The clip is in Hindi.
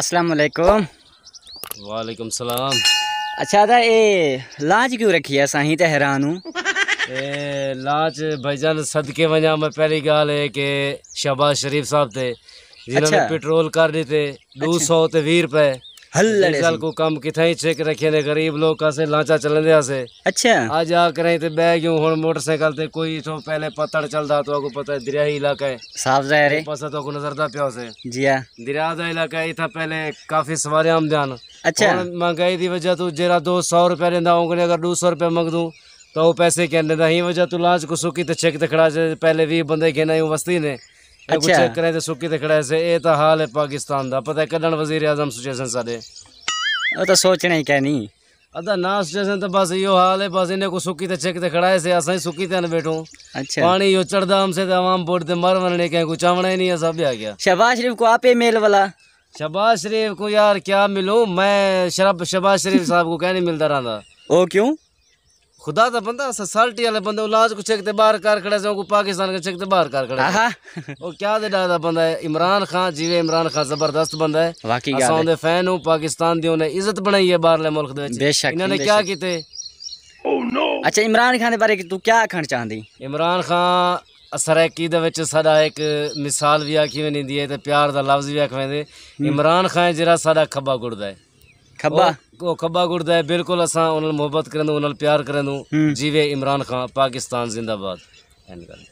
असलकुम वालेकुम सलाम अच्छा था ये लाज क्यों रखी है असां ही त हैरान हूं लाज भाईजान सदके वञा मां पहली ॻाल्हि है कि शहबाज शरीफ साहब थे जिन्होंने अच्छा। पेट्रोल कर ॾिते ॾू सौ भी रुपए रिजल्ट को कम किथे चेक रखे ने गरीब लोग कसे लाचा चलन दिया से अच्छा आज आ करे ते बैग यूं मोटरसाइकिल ते कोई तो पहले पत्थर चलदा तो को पता है दरियाई इलाका है साफ जाहिर है पसा तो को नजरदा पियो से जी हां दरिया दा इलाका है था पहले काफी सवारी आमदन अच्छा महंगाई दी वजह तो जेरा 200 रुपया देंदा ओंगले अगर 200 रुपया मंग दूं तो पैसे कहने दा ही वजह तू तो लाज को सुकी ते चेक ते खड़ा पहले भी बंदे कहना यूं वस्ती ने अच्छा ਚੈੱਕ ਕਰਿਆ ਤੇ ਸੁੱਕੀ ਤੇ ਖੜਾ ਸੀ ਇਹ ਤਾਂ ਹਾਲ ਹੈ ਪਾਕਿਸਤਾਨ ਦਾ ਪਤਾ ਕੱਢਣ ਵਜ਼ੀਰ ਆਜ਼ਮ ਸੁਚੇਸ਼ਨ ਸਾਡੇ ਉਹ ਤਾਂ ਸੋਚਣਾ ਹੀ ਕਹਿਨੀ अदा नाश जैसे तो बस यो हाल है बस इन्हें को सुकी ते चेक ते खड़ाए से असा सुकी ते न बैठो अच्छा पानी यो चढ़दा हमसे ते आवाम बोर्ड ते मर वने के को चावना ही नहीं है सब आ गया शहबाज शरीफ को आपे मेल वाला शहबाज शरीफ को यार क्या मिलो मैं शराब शहबाज शरीफ साहब को कहने मिलता रहा ओ क्यों खुदा का बंदा ससाल्टी वाले बंदे लाज को चेक बाहर कर खड़ा से को पाकिस्तान का चेक बाहर कर खड़ा वो क्या दे डाला बंदा है इमरान खान जीवे इमरान खान जबरदस्त बंदा है वाकई गाल है फैन हूं पाकिस्तान दी उन्हें इज्जत बनाई है बाहरले मुल्क दे विच इन्होंने क्या कीते ओ oh, नो अच्छा इमरान खान दे बारे तू क्या आखण चाहंदी इमरान खान सरैकी साडा एक मिसाल भी आखी वेंदी है ते प्यार दा लफ्ज भी आखवेंदे हम्म। इमरान खान जरा साडा खब्बा गुड़दा है ਖੱਬਾ ਉਹ ਖੱਬਾ ਗੁਰਦਾ ਹੈ ਬਿਲਕੁਲ ਅਸਾਂ ਉਹਨਾਂ ਨਾਲ ਮੁਹੱਬਤ ਕਰਨ ਉਹਨਾਂ ਨਾਲ ਪਿਆਰ ਕਰਨ ਨੂੰ ਜੀਵੇ ਇਮਰਾਨ ਖਾਨ ਪਾਕਿਸਤਾਨ ਜ਼ਿੰਦਾਬਾਦ ਐਨ ਗੱਲ